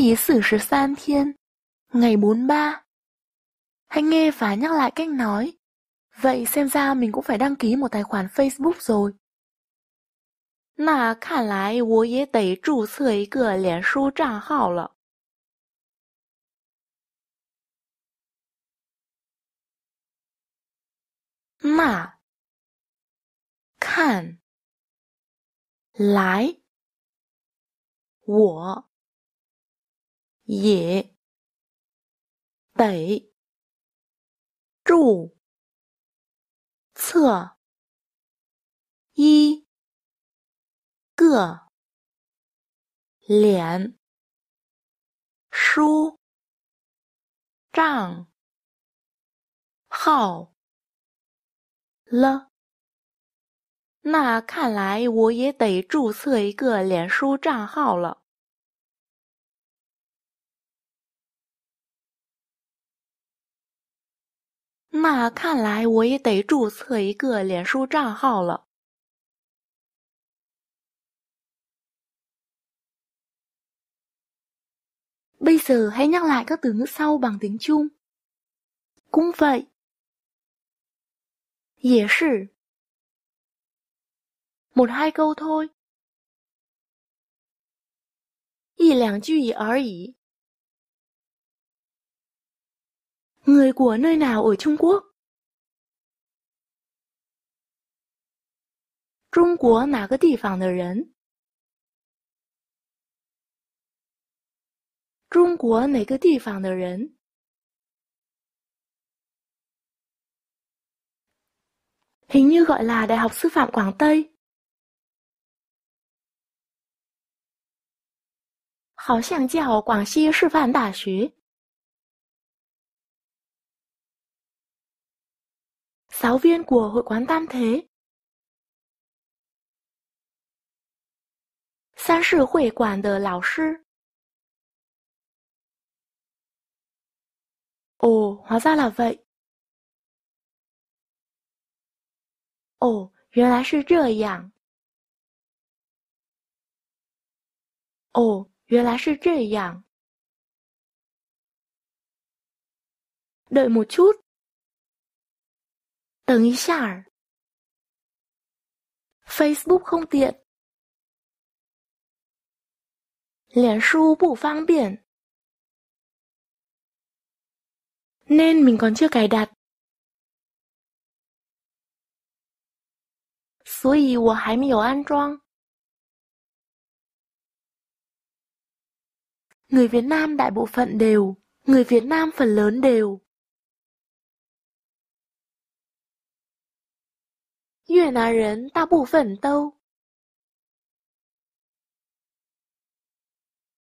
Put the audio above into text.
第四十三 thiên Ngày 43 Anh nghe và nhắc lại cách nói Vậy xem ra mình cũng phải đăng ký một tài khoản Facebook rồi 那看来我也得注册一个脸书账号了。那看来我也得注册一个脸书账号了。那看来我也得注册一个脸书账号了。那看来我也得注册一个脸书账号了。Bây giờ hãy nhắc lại các từ ngữ sau bằng tiếng Trung. Cũng vậy。也是。một hai câu thôi。Y lạng 一两句而已。Người của nơi nào ở Trung Quốc? Trung Quốc nào cái địa phương người dân? Trung Quốc nào cái địa phương người dân? Hình như gọi là Đại học Sư phạm Quảng Tây. 好像叫广西师范大学。giáo viên của hội quán tam thế. San sư hội quản de lão sư. Ồ, hóa ra là vậy. Ồ, 原来是这样。Ồ, Đợi một chút. 等一下儿，Facebook không tiện，脸书不方便，nên mình còn chưa cài đặt. đặt，所以我还没有安装。Người Việt Nam đại bộ phận đều, người Việt Nam phần lớn đều 越南人大部分都。